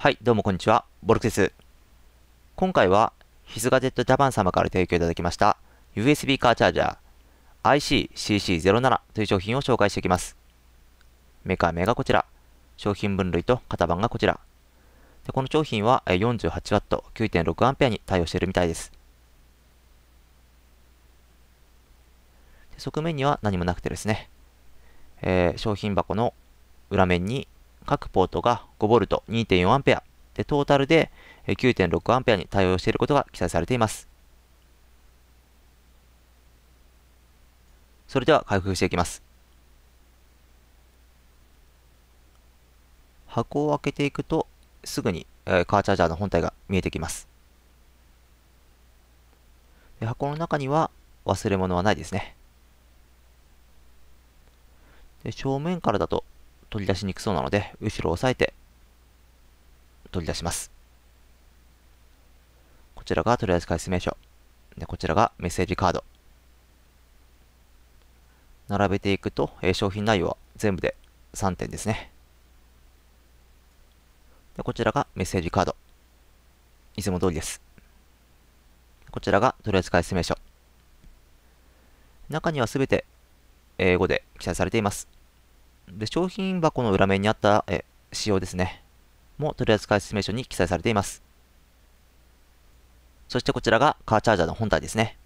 はい、どうもこんにちは。ボルクです。今回は、ヒスガジェットジャパン様から提供いただきました、USB カーチャージャー ICCC07 という商品を紹介していきます。メーカー名がこちら。商品分類と型番がこちら。でこの商品は 48W、9.6A に対応しているみたいです。で側面には何もなくてですね、えー、商品箱の裏面に各ポートが 5V2.4A でトータルで 9.6A に対応していることが記載されています。それでは開封していきます。箱を開けていくとすぐに、えカーチャージャーの本体が見えてきます。で箱の中には忘れ物はないですね。で正面からだと取り出しにくそうなので、後ろを押さえて、取り出します。こちらがとりあえず回数名称。で、こちらがメッセージカード。並べていくと、えー、商品内容は全部で3点ですね。で、こちらがメッセージカード。いつも通りです。こちらがとりあえず回数名称。中にはすべて英語で記載されています。で、商品箱の裏面にあったえ仕様ですね。も取扱説明書に記載されています。そしてこちらがカーチャージャーの本体ですね。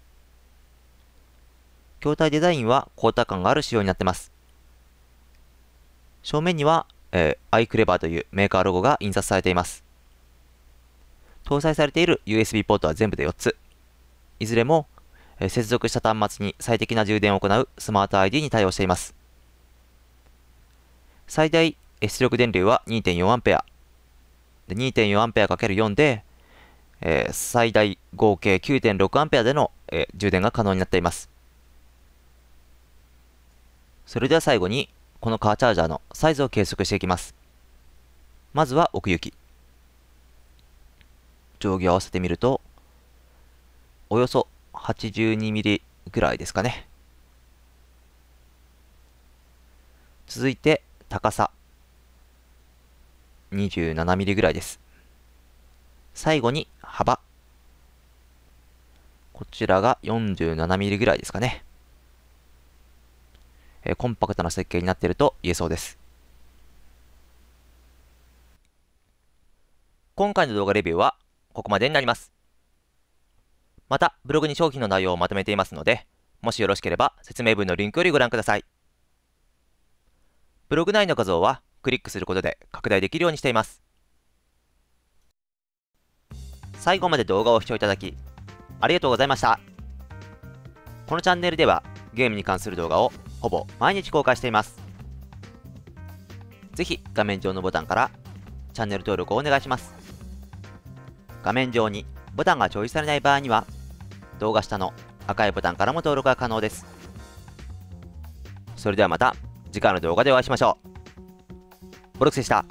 筐体デザインは光沢感がある仕様になってます。正面には、えー、iClever というメーカーロゴが印刷されています。搭載されている USB ポートは全部で4つ。いずれも、え接続した端末に最適な充電を行うスマート ID に対応しています。最大出力電流は 2.4A。2.4A×4 で、えー、最大合計 9.6A での、えー、充電が可能になっています。それでは最後に、このカーチャージャーのサイズを計測していきます。まずは奥行き。定規を合わせてみると、およそ 82mm ぐらいですかね。続いて、高さ27ミリぐらいです。最後に幅。こちらが47ミリぐらいですかね。えコンパクトな設計になっていると言えそうです。今回の動画レビューはここまでになります。また、ブログに商品の内容をまとめていますので、もしよろしければ説明文のリンクよりご覧ください。ブログ内の画像はクリックすることで拡大できるようにしています。最後まで動画を視聴いただき、ありがとうございました。このチャンネルではゲームに関する動画をほぼ毎日公開しています。ぜひ画面上のボタンからチャンネル登録をお願いします。画面上にボタンが表示されない場合には動画下の赤いボタンからも登録が可能です。それではまた。次回の動画でお会いしましょう。ボルクスでした。